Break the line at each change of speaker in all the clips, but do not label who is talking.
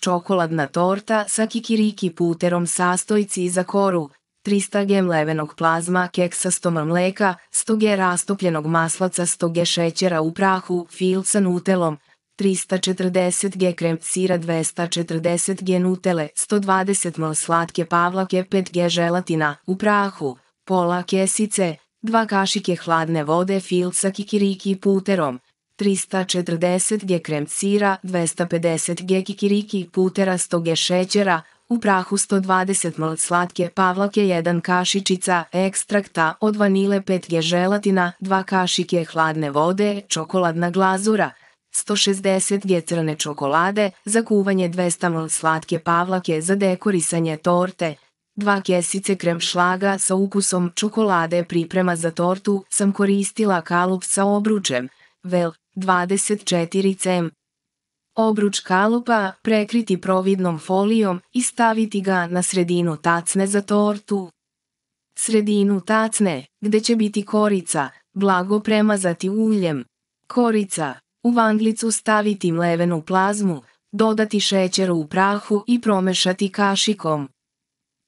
čokoladna torta sa kikiriki puterom sastojci za koru, 300 g mlevenog plazma keksa 100 mleka, 100 g rastopljenog maslaca 100 g šećera u prahu, fil sa nutelom, 340 g krem sira 240 g nutele 120 ml slatke pavlake 5 g želatina u prahu, pola kesice, 2 kašike hladne vode fil sa kikiriki puterom, 340 g krem sira, 250 g kikiriki, putera 100 g šećera, u prahu 120 ml slatke pavlake 1 kašičica, ekstrakta od vanile 5 g želatina, 2 kašike hladne vode, čokoladna glazura, 160 g crne čokolade, za kuvanje 200 ml slatke pavlake za dekorisanje torte, 2 kesice krem šlaga sa ukusom čokolade priprema za tortu sam koristila kalup sa obručem, vel, 24 cm. Obruč kalupa prekriti providnom folijom i staviti ga na sredinu tacne za tortu. Sredinu tacne, gdje će biti korica, blago premazati uljem. Korica, u vanglicu staviti mlevenu plazmu, dodati šećer u prahu i promešati kašikom.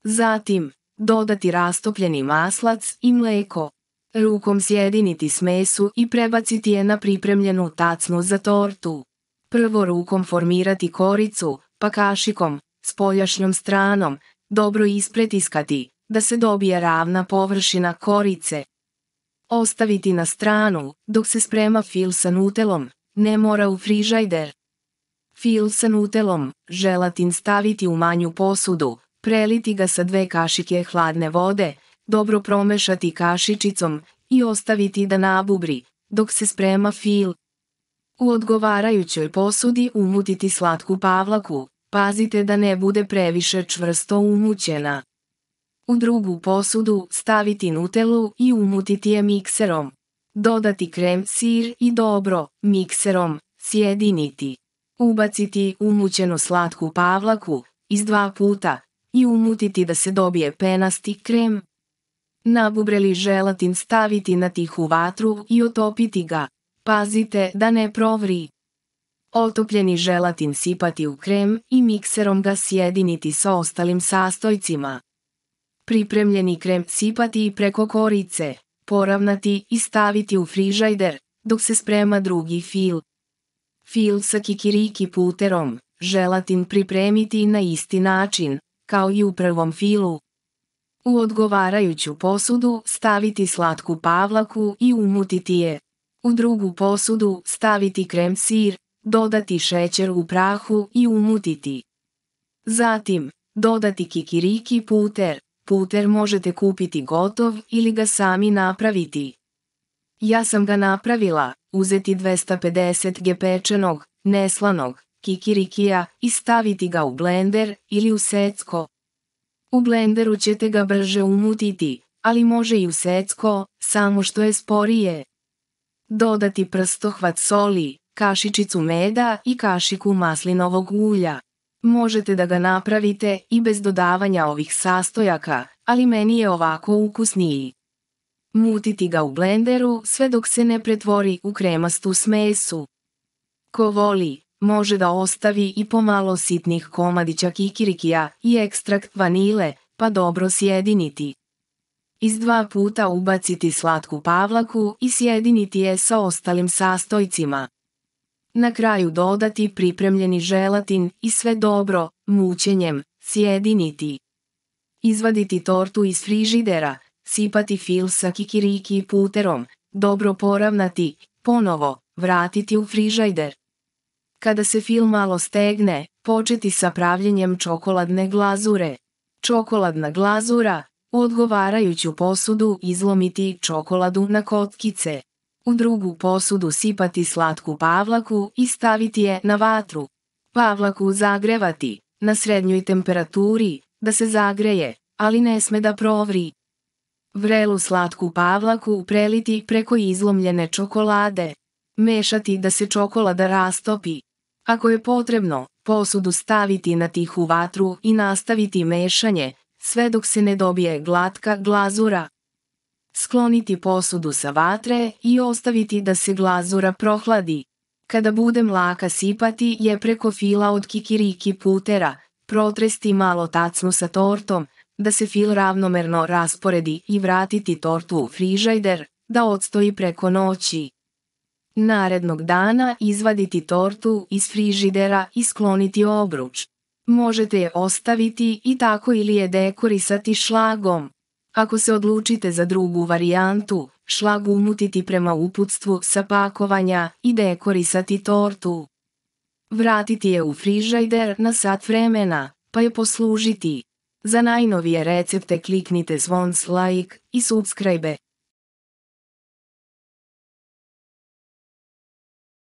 Zatim, dodati rastopljeni maslac i mleko. Rukom sjediniti smesu i prebaciti je na pripremljenu tacnu za tortu. Prvo rukom formirati koricu, pa kašikom, s poljašnjom stranom, dobro ispretiskati, da se dobije ravna površina korice. Ostaviti na stranu, dok se sprema fil sa nutelom, ne mora u frižajder. Fil sa nutelom, želatin staviti u manju posudu, preliti ga sa dve kašike hladne vode, dobro promešati kašičicom i ostaviti da nabubri, dok se sprema fil. U odgovarajućoj posudi umutiti slatku pavlaku, pazite da ne bude previše čvrsto umućena. U drugu posudu staviti nutelu i umutiti je mikserom. Dodati krem sir i dobro, mikserom, sjediniti. Ubaciti umućenu slatku pavlaku, iz dva puta, i umutiti da se dobije penasti krem. Nabubreli želatin staviti na tihu vatru i otopiti ga. Pazite da ne provri. Otopljeni želatin sipati u krem i mikserom ga sjediniti sa ostalim sastojcima. Pripremljeni krem sipati preko korice, poravnati i staviti u frižajder, dok se sprema drugi fil. Fil sa kikiriki puterom, želatin pripremiti na isti način, kao i u prvom filu. U odgovarajuću posudu staviti slatku pavlaku i umutiti je. U drugu posudu staviti krem sir, dodati šećer u prahu i umutiti. Zatim, dodati kikiriki puter. Puter možete kupiti gotov ili ga sami napraviti. Ja sam ga napravila, uzeti 250 g pečenog, neslanog, kikirikija i staviti ga u blender ili u secko. U blenderu ćete ga brže umutiti, ali može i u secko, samo što je sporije. Dodati prstohvat soli, kašičicu meda i kašiku maslinovog ulja. Možete da ga napravite i bez dodavanja ovih sastojaka, ali meni je ovako ukusniji. Mutiti ga u blenderu sve dok se ne pretvori u kremastu smesu. Ko voli, može da ostavi i pomalo sitnih komadića kikirikija i ekstrakt vanile, pa dobro sjediniti. Iz dva puta ubaciti slatku pavlaku i sjediniti je sa ostalim sastojcima. Na kraju dodati pripremljeni želatin i sve dobro, mućenjem, sjediniti. Izvaditi tortu iz frižidera, sipati fil sa kikiriki puterom, dobro poravnati, ponovo, vratiti u frižajder. Kada se film malo stegne, početi sa pravljenjem čokoladne glazure. Čokoladna glazura, u odgovarajuću posudu izlomiti čokoladu na kotkice. U drugu posudu sipati slatku pavlaku i staviti je na vatru. Pavlaku zagrevati, na srednjoj temperaturi, da se zagreje, ali ne sme da provri. Vrelu slatku pavlaku preliti preko izlomljene čokolade. Mešati da se čokolada rastopi. Ako je potrebno, posudu staviti na tihu vatru i nastaviti mešanje, sve dok se ne dobije glatka glazura. Skloniti posudu sa vatre i ostaviti da se glazura prohladi. Kada bude mlaka sipati je preko fila od kikiriki putera, protresti malo tacnu sa tortom, da se fil ravnomerno rasporedi i vratiti tortu u frižajder, da odstoji preko noći. Narednog dana izvaditi tortu iz frižidera i skloniti obruč. Možete je ostaviti i tako ili je dekorisati šlagom. Ako se odlučite za drugu varijantu, šlag umutiti prema uputstvu sa pakovanja i dekorisati tortu. Vratiti je u frižider na sat vremena, pa je poslužiti. Za najnovije recepte kliknite zvon like i subscribe.